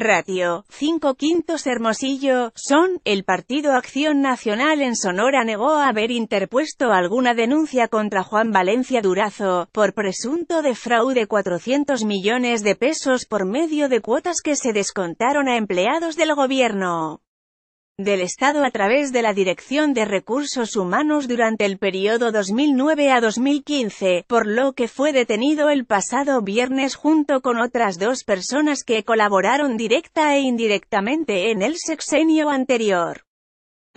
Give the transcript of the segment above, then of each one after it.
Ratio, 5 quintos Hermosillo, son, el Partido Acción Nacional en Sonora negó haber interpuesto alguna denuncia contra Juan Valencia Durazo, por presunto defraude 400 millones de pesos por medio de cuotas que se descontaron a empleados del gobierno del Estado a través de la Dirección de Recursos Humanos durante el periodo 2009 a 2015, por lo que fue detenido el pasado viernes junto con otras dos personas que colaboraron directa e indirectamente en el sexenio anterior.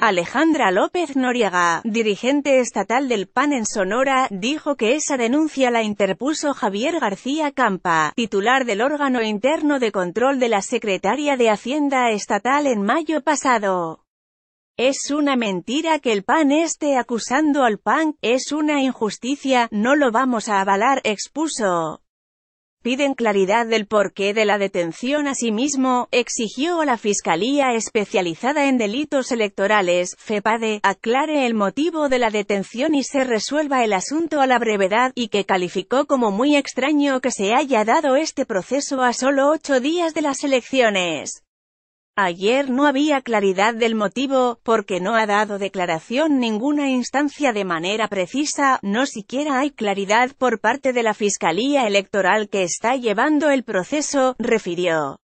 Alejandra López Noriega, dirigente estatal del PAN en Sonora, dijo que esa denuncia la interpuso Javier García Campa, titular del órgano interno de control de la Secretaría de Hacienda Estatal en mayo pasado. Es una mentira que el PAN esté acusando al PAN, es una injusticia, no lo vamos a avalar, expuso. Piden claridad del porqué de la detención. Asimismo, exigió a la Fiscalía Especializada en Delitos Electorales, FEPADE, aclare el motivo de la detención y se resuelva el asunto a la brevedad, y que calificó como muy extraño que se haya dado este proceso a solo ocho días de las elecciones. Ayer no había claridad del motivo, porque no ha dado declaración ninguna instancia de manera precisa, no siquiera hay claridad por parte de la Fiscalía Electoral que está llevando el proceso, refirió.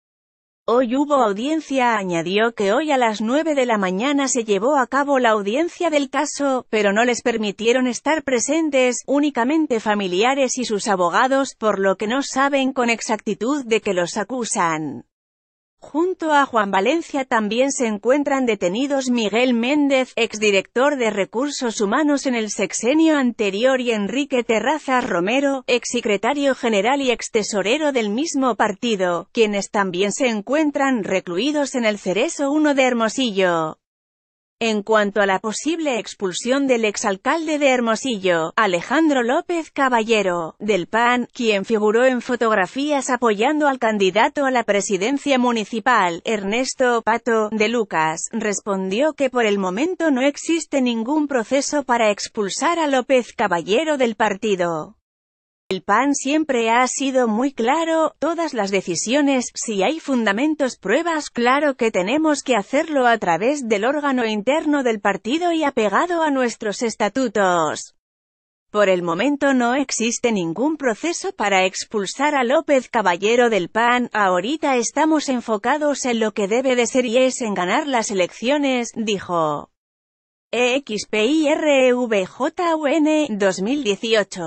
Hoy hubo audiencia, añadió que hoy a las 9 de la mañana se llevó a cabo la audiencia del caso, pero no les permitieron estar presentes, únicamente familiares y sus abogados, por lo que no saben con exactitud de que los acusan. Junto a Juan Valencia también se encuentran detenidos Miguel Méndez, exdirector de Recursos Humanos en el sexenio anterior y Enrique Terrazas Romero, exsecretario general y extesorero del mismo partido, quienes también se encuentran recluidos en el Cereso 1 de Hermosillo. En cuanto a la posible expulsión del exalcalde de Hermosillo, Alejandro López Caballero, del PAN, quien figuró en fotografías apoyando al candidato a la presidencia municipal, Ernesto Pato, de Lucas, respondió que por el momento no existe ningún proceso para expulsar a López Caballero del partido. El PAN siempre ha sido muy claro, todas las decisiones, si hay fundamentos pruebas, claro que tenemos que hacerlo a través del órgano interno del partido y apegado a nuestros estatutos. Por el momento no existe ningún proceso para expulsar a López Caballero del PAN, ahorita estamos enfocados en lo que debe de ser y es en ganar las elecciones, dijo. EXPIREVJUN 2018